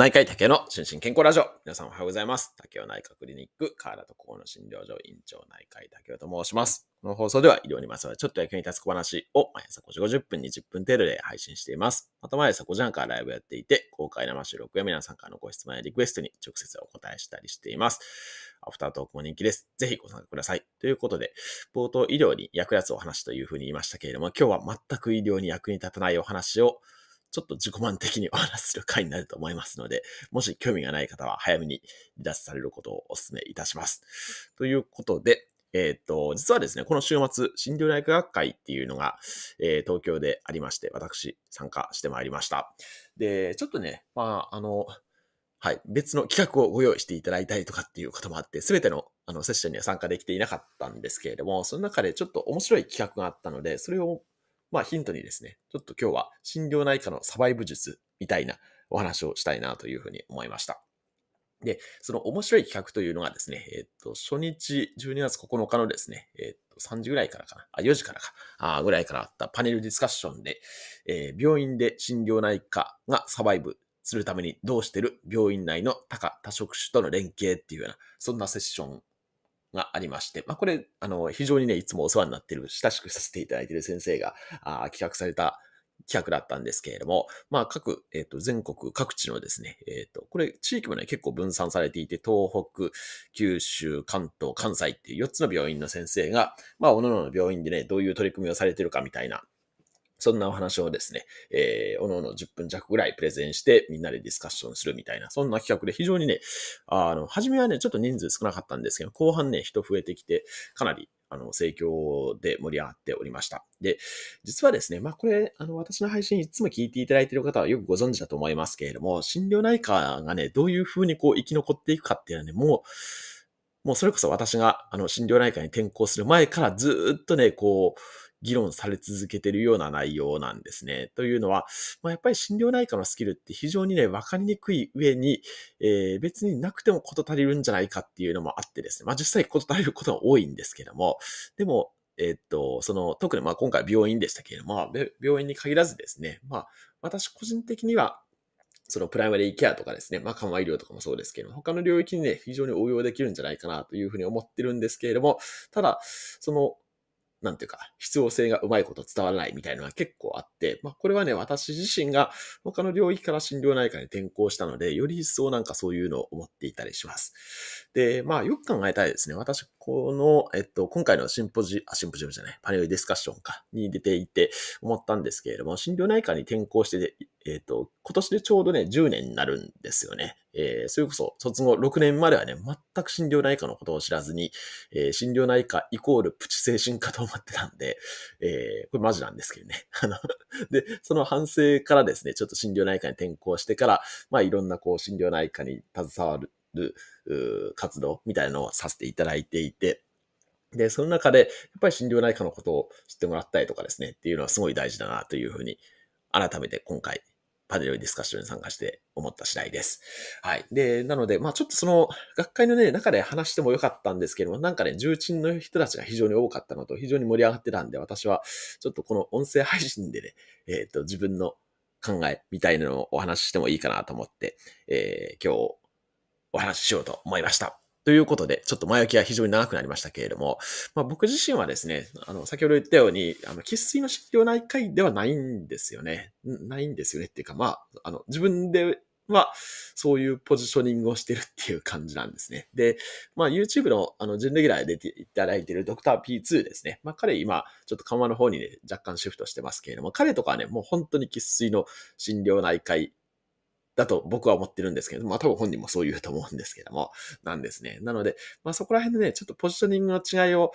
内科医竹の心身健康ラジオ。皆さんおはようございます。竹雄内科クリニック、河原と河野診療所院長内科医竹雄と申します。この放送では医療にまつわるちょっと役に立つ小話を毎朝5時50分に1 0分程度で配信しています。また毎朝5時半からライブやっていて、公開生収録や皆さんからのご質問やリクエストに直接お答えしたりしています。アフタートークも人気です。ぜひご参加ください。ということで、冒頭医療に役立つお話というふうに言いましたけれども、今日は全く医療に役に立たないお話をちょっと自己満的にお話しする回になると思いますので、もし興味がない方は早めに離脱されることをお勧めいたします。ということで、えっ、ー、と、実はですね、この週末、心療内科学会っていうのが、えー、東京でありまして、私、参加してまいりました。で、ちょっとね、まあ、あの、はい、別の企画をご用意していただいたりとかっていうこともあって、すべてのあのセッションには参加できていなかったんですけれども、その中でちょっと面白い企画があったので、それをまあヒントにですね、ちょっと今日は心療内科のサバイブ術みたいなお話をしたいなというふうに思いました。で、その面白い企画というのがですね、えっと、初日12月9日のですね、えっと、3時ぐらいからかな、あ、4時からか、あぐらいからあったパネルディスカッションで、えー、病院で心療内科がサバイブするためにどうしてる病院内の他科職種との連携っていうような、そんなセッションがありまして、まあ、これ、あの、非常にね、いつもお世話になっている、親しくさせていただいている先生が、あ企画された企画だったんですけれども、まあ、各、えっ、ー、と、全国各地のですね、えっ、ー、と、これ、地域もね、結構分散されていて、東北、九州、関東、関西っていう4つの病院の先生が、まあ、各々の病院でね、どういう取り組みをされてるかみたいな、そんなお話をですね、えー、おのおの10分弱ぐらいプレゼンしてみんなでディスカッションするみたいな、そんな企画で非常にね、あの、初めはね、ちょっと人数少なかったんですけど、後半ね、人増えてきて、かなりあの、盛況で盛り上がっておりました。で、実はですね、まあこれ、あの、私の配信いつも聞いていただいている方はよくご存知だと思いますけれども、心療内科がね、どういうふうにこう生き残っていくかっていうのはね、もう、もうそれこそ私が、あの、心療内科に転校する前からずっとね、こう、議論され続けているような内容なんですね。というのは、まあ、やっぱり心療内科のスキルって非常にね、わかりにくい上に、えー、別になくてもこと足りるんじゃないかっていうのもあってですね、まあ実際こと足りることは多いんですけども、でも、えー、っと、その、特にまあ今回病院でしたけれども、病院に限らずですね、まあ私個人的には、そのプライマリーケアとかですね、まあ緩和医療とかもそうですけれども、他の領域にね、非常に応用できるんじゃないかなというふうに思ってるんですけれども、ただ、その、なんていうか、必要性がうまいこと伝わらないみたいなのは結構あって、まあこれはね、私自身が他の領域から診療内科に転校したので、より一層なんかそういうのを思っていたりします。で、まあよく考えたいですね。私、この、えっと、今回のシンポジ、あ、シンポジウムじゃない、パネルディスカッションか、に出ていて思ったんですけれども、心療内科に転校してえっと、今年でちょうどね、10年になるんですよね。えー、それこそ、卒後6年まではね、全く心療内科のことを知らずに、えー、心療内科イコールプチ精神科と思ってたんで、えー、これマジなんですけどね。あの、で、その反省からですね、ちょっと心療内科に転校してから、まあいろんなこう、心療内科に携わる、る活動みたいなのをさせていただいていて、で、その中で、やっぱり心療内科のことを知ってもらったりとかですね、っていうのはすごい大事だなというふうに、改めて今回、パネルディスカッションに参加して思った次第です。はい。で、なので、まあちょっとその、学会のね、中で話してもよかったんですけども、なんかね、重鎮の人たちが非常に多かったのと、非常に盛り上がってたんで、私は、ちょっとこの音声配信でね、えっ、ー、と、自分の考えみたいなのをお話ししてもいいかなと思って、えー、今日、お話ししようと思いました。ということで、ちょっと前置きが非常に長くなりましたけれども、まあ、僕自身はですね、あの、先ほど言ったように、あの、喫水の診療内科医ではないんですよね。ないんですよねっていうか、まあ、あの、自分では、そういうポジショニングをしてるっていう感じなんですね。で、まあ、YouTube の、あの、準レギュラーで出ていただいているドクター P2 ですね。まあ、彼今、ちょっと緩和の方にね、若干シフトしてますけれども、彼とかはね、もう本当に喫水の診療内科医だと僕は思ってるんですけど、まあ多分本人もそう言うと思うんですけども、なんですね。なので、まあそこら辺でね、ちょっとポジショニングの違いを、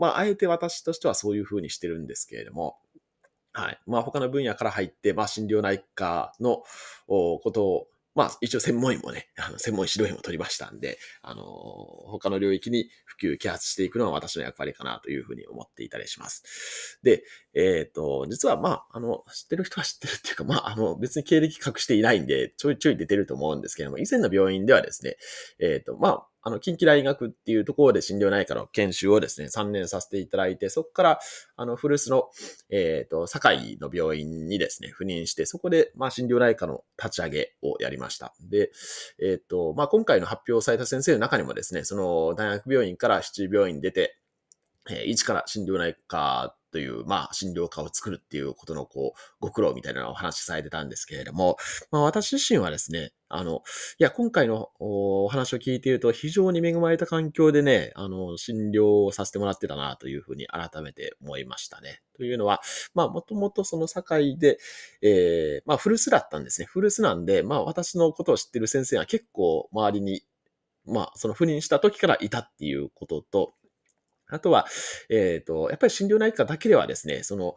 まああえて私としてはそういう風にしてるんですけれども、はい。まあ他の分野から入って、まあ診療内科のことをまあ、一応専門医もね、あの専門医指導医も取りましたんで、あの、他の領域に普及、啓発していくのは私の役割かなというふうに思っていたりします。で、えっ、ー、と、実はまあ、あの、知ってる人は知ってるっていうか、まあ、あの、別に経歴隠していないんで、ちょいちょい出てると思うんですけれども、以前の病院ではですね、えっ、ー、と、まあ、あの、近畿大学っていうところで診療内科の研修をですね、3年させていただいて、そこから、あの、古巣の、えっ、ー、と、堺の病院にですね、赴任して、そこで、まあ、診療内科の立ち上げをやりました。で、えっ、ー、と、まあ、今回の発表された先生の中にもですね、その、大学病院から七病院出て、えー、一から診療内科という、まあ、診療科を作るっていうことの、こう、ご苦労みたいなお話しされてたんですけれども、まあ、私自身はですね、あの、いや、今回のお話を聞いていると、非常に恵まれた環境でね、あの、診療をさせてもらってたな、というふうに改めて思いましたね。というのは、まあ、もともとその堺で、えー、まあ、古巣だったんですね。古巣なんで、まあ、私のことを知ってる先生は結構周りにまあ、その赴任した時からいたっていうことと、あとは、えっ、ー、と、やっぱり診療内科だけではですね、その、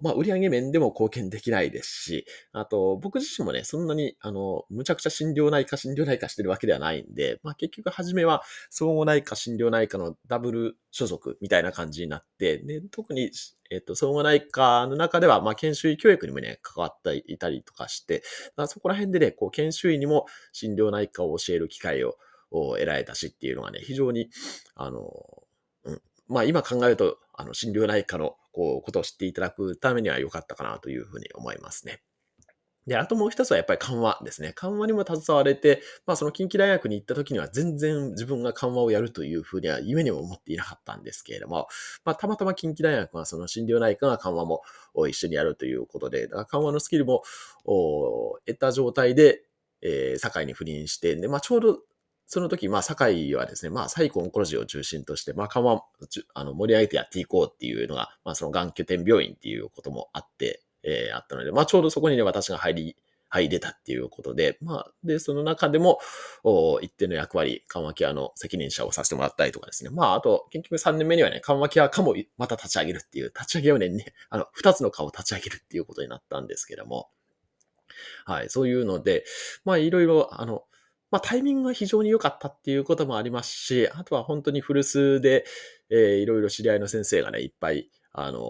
まあ、売上面でも貢献できないですし、あと、僕自身もね、そんなに、あの、むちゃくちゃ診療内科、診療内科してるわけではないんで、まあ、結局、初めは、総合内科、診療内科のダブル所属みたいな感じになって、で、特に、えっ、ー、と、総合内科の中では、まあ、研修医教育にもね、関わっていたりとかして、そこら辺でね、こう、研修医にも診療内科を教える機会を得られたしっていうのがね、非常に、あの、まあ今考えると、あの、心療内科のこう、ことを知っていただくためには良かったかなというふうに思いますね。で、あともう一つはやっぱり緩和ですね。緩和にも携われて、まあその近畿大学に行った時には全然自分が緩和をやるというふうには夢にも思っていなかったんですけれども、まあたまたま近畿大学はその心療内科が緩和も一緒にやるということで、だから緩和のスキルも得た状態で、えー、堺に赴任して、で、まあ、ちょうどその時、まあ、堺はですね、まあ、サイコンコロジーを中心として、まあ、緩和、あの、盛り上げてやっていこうっていうのが、まあ、その眼球点病院っていうこともあって、えー、あったので、まあ、ちょうどそこにね、私が入り、入れたっていうことで、まあ、で、その中でも、お一定の役割、緩和ケアの責任者をさせてもらったりとかですね。まあ、あと、結局3年目にはね、緩和ケアかもまた立ち上げるっていう、立ち上げをね、ね あの、二つの顔を立ち上げるっていうことになったんですけども、はい、そういうので、まあ、いろいろ、あの、まあ、タイミングが非常に良かったっていうこともありますし、あとは本当に古巣で、えー、いろいろ知り合いの先生がね、いっぱい、あのー、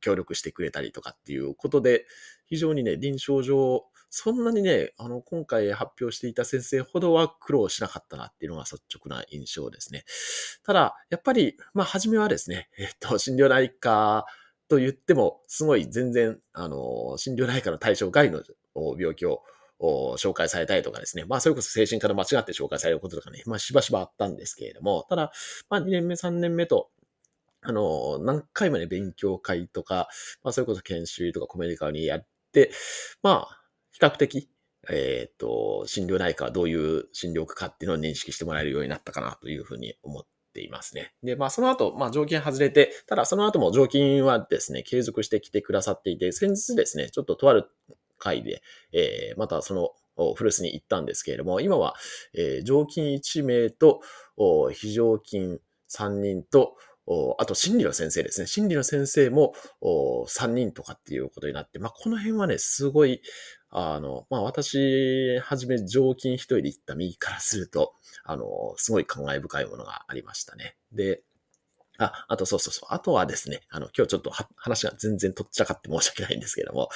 協力してくれたりとかっていうことで、非常にね、臨床上、そんなにね、あの、今回発表していた先生ほどは苦労しなかったなっていうのが率直な印象ですね。ただ、やっぱり、まあ、初めはですね、えっと、診療内科と言っても、すごい全然、あの、診療内科の対象外の病気を紹介されたりとかですね、まあそれこそ精神科で間違って紹介されることとかね、まあしばしばあったんですけれども、ただ、まあ2年目、3年目と、あの、何回もね、勉強会とか、まあそれこそ研修とかコメディカルにやって、まあ、比較的、えっ、ー、と、診療内科はどういう診療科かっていうのを認識してもらえるようになったかなというふうに思っていますね。で、まあその後、まあ常勤外れて、ただその後も常勤はですね、継続してきてくださっていて、先日ですね、ちょっととある回で、えー、またその古巣に行ったんですけれども、今は、えー、常勤1名と、非常勤3人と、あと心理の先生ですね。心理の先生も3人とかっていうことになって、まあ、この辺はね、すごい、あの、まあ、私、はじめ常勤一人で行った右からすると、あの、すごい感慨深いものがありましたね。で、あ、あとそうそうそう。あとはですね、あの、今日ちょっと話が全然とっちゃかって申し訳ないんですけども、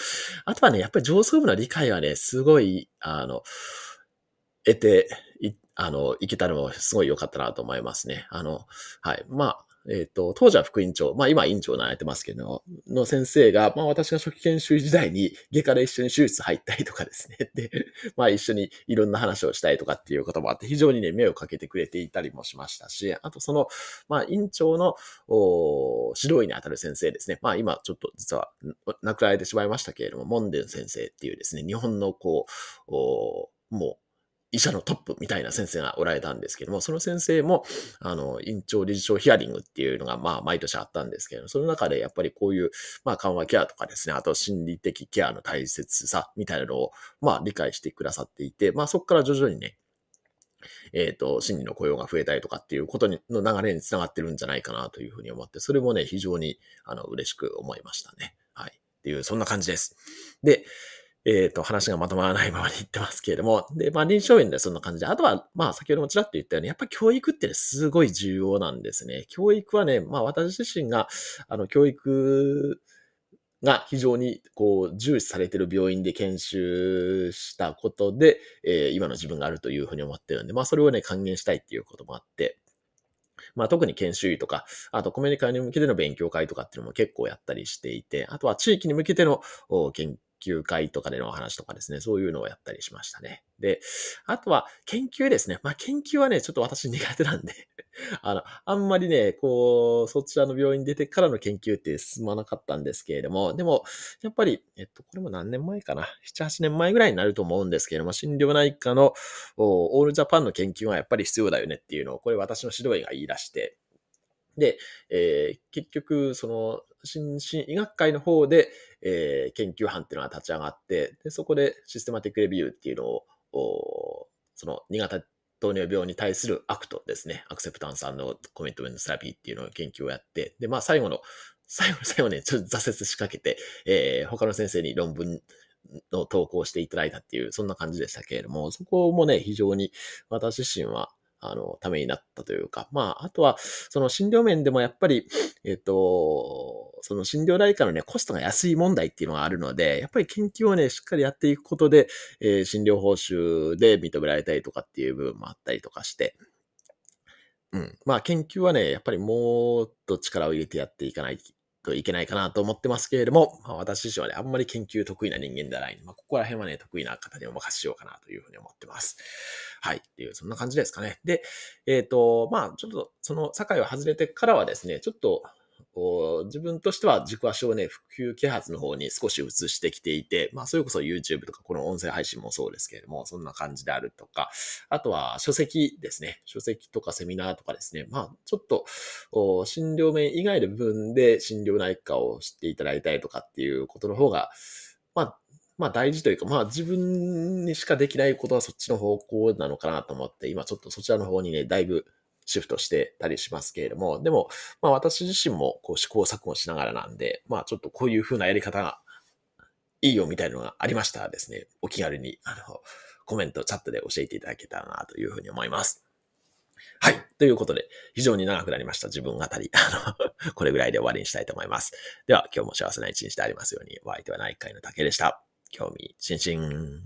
あとはね、やっぱり上層部の理解はね、すごい、あの、得てい、あの、いけたのもすごい良かったなと思いますね。あの、はい。まあ、えっ、ー、と、当時は副院長、まあ今院長になられてますけど、の先生が、まあ私が初期研修時代に外科で一緒に手術入ったりとかですね、で、まあ一緒にいろんな話をしたいとかっていうこともあって、非常にね、目をかけてくれていたりもしましたし、あとその、まあ院長のお指導医にあたる先生ですね、まあ今ちょっと実は亡くなられてしまいましたけれども、門ン先生っていうですね、日本のこう、おもう医者のトップみたいな先生がおられたんですけども、その先生も、あの、院長理事長ヒアリングっていうのが、まあ、毎年あったんですけども、その中でやっぱりこういう、まあ、緩和ケアとかですね、あと心理的ケアの大切さみたいなのを、まあ、理解してくださっていて、まあ、そこから徐々にね、えっ、ー、と、心理の雇用が増えたりとかっていうことにの流れにつながってるんじゃないかなというふうに思って、それもね、非常に、あの、嬉しく思いましたね。はい。っていう、そんな感じです。で、えっ、ー、と、話がまとまらないままに言ってますけれども、で、まあ、臨床院でそんな感じで、あとは、まあ、先ほどもちらっと言ったように、やっぱり教育ってね、すごい重要なんですね。教育はね、まあ、私自身が、あの、教育が非常に、こう、重視されてる病院で研修したことで、えー、今の自分があるというふうに思ってるんで、まあ、それをね、還元したいっていうこともあって、まあ、特に研修医とか、あとコミュニカに向けての勉強会とかっていうのも結構やったりしていて、あとは地域に向けての研究会とかでの話とかですね、そういうのをやったりしましたね。で、あとは研究ですね。まあ、研究はね、ちょっと私苦手なんで あの、あんまりね、こう、そちらの病院出てからの研究って進まなかったんですけれども、でも、やっぱり、えっと、これも何年前かな ?7、8年前ぐらいになると思うんですけれども、心療内科のオールジャパンの研究はやっぱり必要だよねっていうのを、これ私の指導医が言い出して、で、えー、結局、その、心身医学会の方で、えー、研究班っていうのが立ち上がって、で、そこでシステマティックレビューっていうのを、その、新潟糖尿病に対するアクトですね、アクセプタンスコミットメントセラピーっていうのを研究をやって、で、まあ、最後の、最後の最後ね、ちょっと挫折しかけて、えー、他の先生に論文の投稿していただいたっていう、そんな感じでしたけれども、そこもね、非常に私自身は、あの、ためになったというか、まあ、あとは、その診療面でもやっぱり、えっ、と、その診療代からのね、コストが安い問題っていうのがあるので、やっぱり研究をね、しっかりやっていくことで、えー、診療報酬で認められたりとかっていう部分もあったりとかして、うん。まあ、研究はね、やっぱりもっと力を入れてやっていかないといけないかなと思ってますけれども、まあ、私自身はね、あんまり研究得意な人間ではないんで、まあ、ここら辺はね、得意な方にお任せしようかなというふうに思ってます。はい。っていう、そんな感じですかね。で、えっ、ー、と、まあ、ちょっと、その、境を外れてからはですね、ちょっと、自分としては軸足をね、普及啓発の方に少し移してきていて、まあ、それこそ YouTube とか、この音声配信もそうですけれども、そんな感じであるとか、あとは書籍ですね。書籍とかセミナーとかですね。まあ、ちょっと、診療面以外の部分で診療内科を知っていただいたりとかっていうことの方が、まあ、まあ大事というか、まあ自分にしかできないことはそっちの方向なのかなと思って、今ちょっとそちらの方にね、だいぶシフトしてたりしますけれども、でも、まあ私自身もこう試行錯誤しながらなんで、まあちょっとこういう風なやり方がいいよみたいなのがありましたらですね、お気軽に、あの、コメント、チャットで教えていただけたらなというふうに思います。はい。ということで、非常に長くなりました自分語り。あの、これぐらいで終わりにしたいと思います。では、今日も幸せな一日でありますように、お相手は内科医の竹でした。興味津々。